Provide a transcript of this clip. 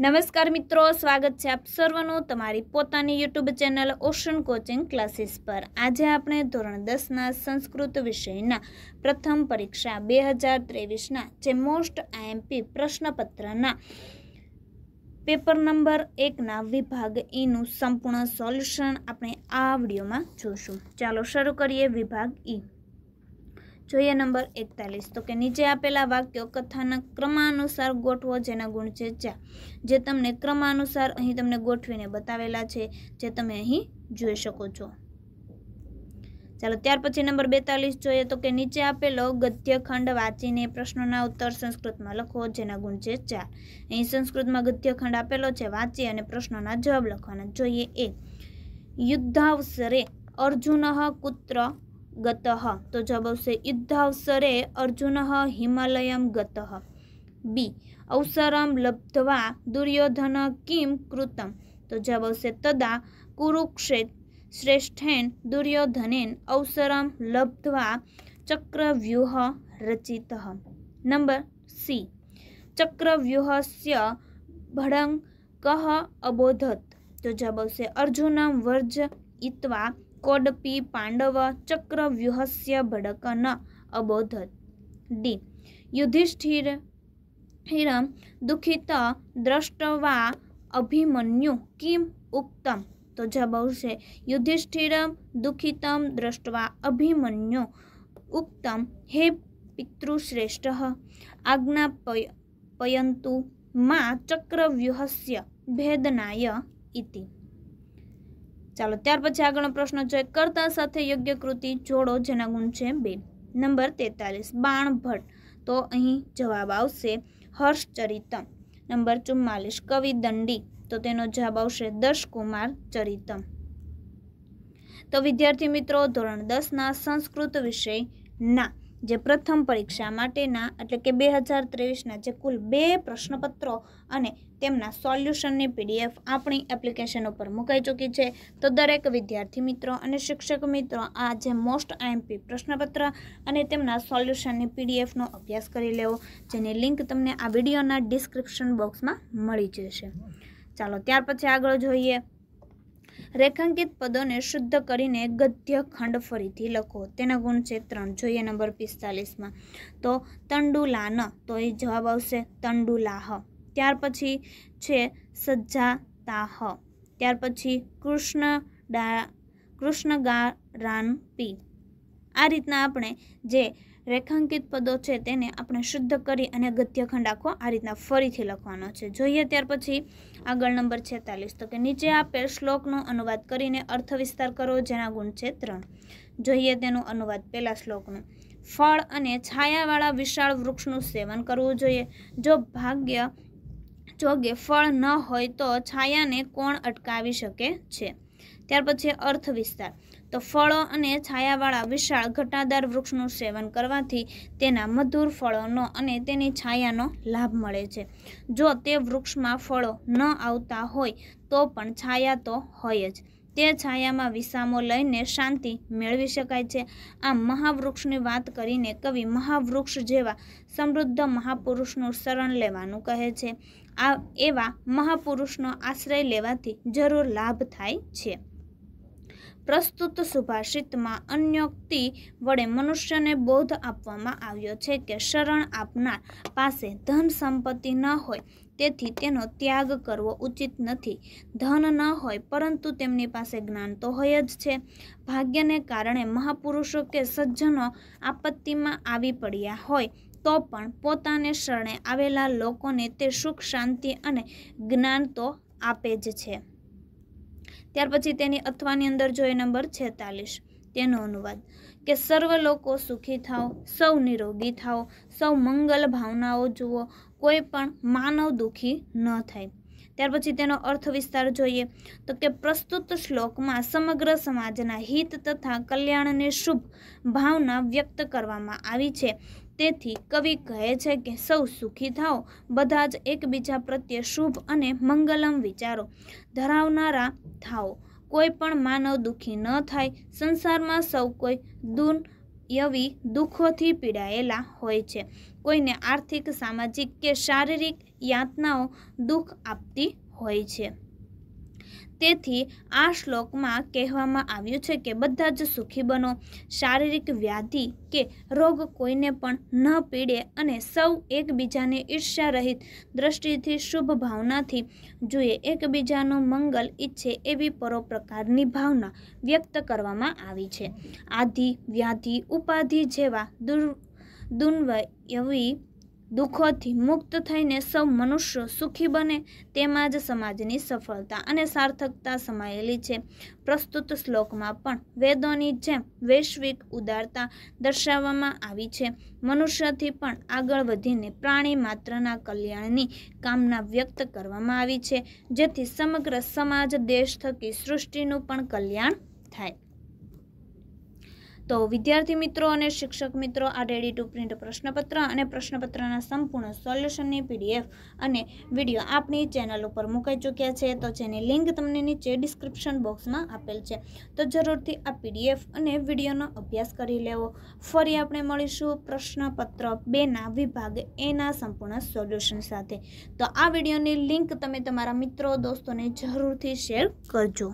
નમસ્કાર મિત્રો સ્વાગત છે આપ સર્વનું તમારી પોતાની YouTube channel ocean coaching classes પર આજે આપણે ધોરણ દસના સંસ્કૃત વિષયના પ્રથમ પરીક્ષા બે હજાર ત્રેવીસના જે મોસ્ટ આઈએમપી પ્રશ્નપત્રના પેપર નંબર એકના વિભાગ ઈનું e સંપૂર્ણ સોલ્યુશન આપણે આ વિડીયોમાં જોશું ચાલો શરૂ કરીએ વિભાગ ઈ e. જોઈએ નંબર એકતાલીસ તો કે નીચે આપેલા વાક્યો કથાના ક્રમાનુસાર ગોઠવો જેના ગુણ છે ચાર જે તમને ક્રમાનુસાર અહીં તમને ગોઠવીને બતાવેલા છે જે તમે અહીં જોઈ શકો છો ચાલો ત્યાર પછી નંબર બેતાલીસ જોઈએ તો કે નીચે આપેલો ગદ્યખંડ વાંચીને પ્રશ્નોના ઉત્તર સંસ્કૃતમાં લખવો જેના ગુણ છે ચાર અહીં સંસ્કૃતમાં ગદ્યખંડ આપેલો છે વાંચી અને પ્રશ્નોના જવાબ લખવાના જોઈએ એ યુદ્ધાવસરે અર્જુન કુત્ર गतः तो जवाब से अवसरे अर्जुन हिमालय गतः बी अवसर लब्धवा दुर्योधन किम कृतं तो जवाब से तदा कुरुक्षेत्र श्रेष्ठेन दुर्योधनेन अवसर लब्धवा चक्रव्यूह रचितः नंबर सी भड़ंग कह अबोधत तो जवाब से अर्जुन वर्जय કોડપી પાંડવ ચક્ર વ્યુહસ્ય ભડકન અબોધત ડી યુધિષ્ઠિર હિરમ દુઃખિત દ્રષ્ટવા અભિમન્યુ કિમ ઉક્તમ તો જવાબ આવશે યુધિષ્ઠિરમ દુઃખિતમ દ્રષ્ટવા અભિમન્યુ ઉક્તમ હે પિતૃશ્રેષ્ઠ આજ્ઞા પયંતુ મા ચક્રવ્યુહસ્ય ભેદનાય ઇતિ ચાલો ત્યાર પછી આગળનો પ્રશ્ન છે કર્તા સાથે યોગ્ય કૃતિ જોડો જેના ગુણ છે બે નંબર તેતાલીસ બાણ ભટ્ટ તો અહીં જવાબ આવશે હર્ષચરિતમ નંબર ચુમ્માલીસ કવિ દંડી તો તેનો જવાબ આવશે દશકુમાર ચરિતમ તો વિદ્યાર્થી મિત્રો ધોરણ દસના સંસ્કૃત વિષય ના જે પ્રથમ પરીક્ષા માટેના એટલે કે બે હજાર ત્રેવીસના જે કુલ બે પ્રશ્નપત્રો અને તેમના સોલ્યુશનની પીડીએફ આપણી એપ્લિકેશન ઉપર મુકાઈ ચૂકી છે તો દરેક વિદ્યાર્થી મિત્રો અને શિક્ષક મિત્રો આ જે મોસ્ટ આઈએમપી પ્રશ્નપત્ર અને તેમના સોલ્યુશનની પીડીએફનો અભ્યાસ કરી લેવો જેની લિંક તમને આ વિડીયોના ડિસ્ક્રિપ્શન બોક્સમાં મળી જશે ચાલો ત્યાર પછી આગળ જોઈએ રેખાંકિત પદોને શુદ્ધ કરીને ગદ્ય ખંડ ફરીથી લખો તેના ગુણ છે ત્રણ જોઈએ નંબર પિસ્તાલીસમાં તો તંડુલા ન તો એ જવાબ આવશે તંડુલાહ ત્યાર પછી છે સજ્જાતાહ ત્યાર પછી કૃષ્ણ ડા પી આ રીતના આપણે જે રેખાંકિત પદો છે તેને આપણે શુદ્ધ કરી અને ગદ્યખંડ આખો આ રીતના ફરીથી લખવાનો છે જોઈએ ત્યાર પછી આગળ નંબર છેતાલીસ તો કે નીચે આપેલ શ્લોકનો અનુવાદ કરીને અર્થ વિસ્તાર કરો જેના ગુણ છે ત્રણ જોઈએ તેનો અનુવાદ પહેલા શ્લોકનો ફળ અને છાયાવાળા વિશાળ વૃક્ષનું સેવન કરવું જોઈએ જો ભાગ્ય જોગે ફળ ન હોય તો છાયાને કોણ અટકાવી શકે છે ત્યાર પછી અર્થ વિસ્તાર તો ફળો અને છાયાવાળા વિશાળ ઘટાદાર વૃક્ષનું સેવન કરવાથી તેના મધુર ફળોનો અને તેની છાયાનો લાભ મળે છે જો તે વૃક્ષમાં ફળો ન આવતા હોય તો પણ છાયા તો હોય જ તે છાયામાં વિસામો લઈને શાંતિ મેળવી શકાય છે આમ મહાવૃક્ષની વાત કરીને કવિ મહાવૃક્ષ જેવા સમૃદ્ધ મહાપુરુષનું શરણ લેવાનું કહે છે આ એવા મહાપુરુષનો આશ્રય લેવાથી જરૂર લાભ થાય છે પ્રસ્તુત સુભાષિતમાં અન્યોક્તિ વડે મનુષ્યને બોધ આપવામાં આવ્યો છે કે શરણ આપનાર પાસે ધન સંપત્તિ ન હોય તેથી તેનો ત્યાગ કરવો ઉચિત નથી ધન ન હોય પરંતુ તેમની પાસે જ્ઞાન તો હોય જ છે ભાગ્યને કારણે મહાપુરુષો કે સજ્જનો આપત્તિમાં આવી પડ્યા હોય તો પણ પોતાને શરણે આવેલા લોકોને તે સુખ શાંતિ અને જ્ઞાન તો આપે જ છે ત્યાર પછી તેની અથવાની અંદર જોઈએ નંબર છેતાલીસ તેનો અનુવાદ કે સર્વ લોકો સુખી થાઓ સૌ નિરોગી થાઓ સૌ મંગલ ભાવનાઓ જુઓ કોઈ પણ માનવ દુઃખી ન થાય ત્યાર પછી તેનો અર્થ વિસ્તાર જોઈએ તો કે પ્રસ્તુત શ્લોકમાં સમગ્ર સમાજના હિત તથા કલ્યાણને શુભ ભાવના વ્યક્ત કરવામાં આવી છે તેથી કવિ કહે છે કે સૌ સુખી થાઓ બધા જ એકબીજા પ્રત્યે શુભ અને મંગલમ વિચારો ધરાવનારા થાઓ કોઈ પણ માનવ દુઃખી ન થાય સંસારમાં સૌ કોઈ દુન યવી દુઃખોથી પીડાયેલા હોય છે કોઈને આર્થિક સામાજિક કે શારીરિક યાતનાઓ દુઃખ આપતી હોય છે તેથી આ શ્લોકમાં કહેવામાં આવ્યું છે કે બધા જ સુખી બનો શારીરિક વ્યાધિ કે રોગ કોઈને પણ ન પીડે અને સૌ એકબીજાને ઈર્ષ્યા રહિત દ્રષ્ટિથી શુભ ભાવનાથી જોઈએ એકબીજાનું મંગલ ઈચ્છે એવી પરોપ્રકારની ભાવના વ્યક્ત કરવામાં આવી છે આધિ વ્યાધિ ઉપાધિ જેવા દુર્ દુન્વયવી દુઃખોથી મુક્ત થઈને સૌ મનુષ્યો સુખી બને તેમાં જ સમાજની સફળતા અને સાર્થકતા સમાયેલી છે પ્રસ્તુત શ્લોકમાં પણ વેદોની જેમ વૈશ્વિક ઉદારતા દર્શાવવામાં આવી છે મનુષ્યથી પણ આગળ વધીને પ્રાણી માત્રના કલ્યાણની કામના વ્યક્ત કરવામાં આવી છે જેથી સમગ્ર સમાજ દેશ થકી સૃષ્ટિનું પણ કલ્યાણ થાય તો વિદ્યાર્થી મિત્રો અને શિક્ષક મિત્રો આ રેડી ટુ પ્રિન્ટ પ્રશ્નપત્ર અને પ્રશ્નપત્રના સંપૂર્ણ સોલ્યુશનની પીડીએફ અને વિડીયો આપણી ચેનલ ઉપર મુકાઈ ચૂક્યા છે તો જેની લિંક તમને નીચે ડિસ્ક્રિપ્શન બોક્સમાં આપેલ છે તો જરૂરથી આ પીડીએફ અને વિડીયોનો અભ્યાસ કરી લેવો ફરી આપણે મળીશું પ્રશ્નપત્ર બેના વિભાગ એના સંપૂર્ણ સોલ્યુશન સાથે તો આ વિડીયોની લિંક તમે તમારા મિત્રો દોસ્તોને જરૂરથી શેર કરજો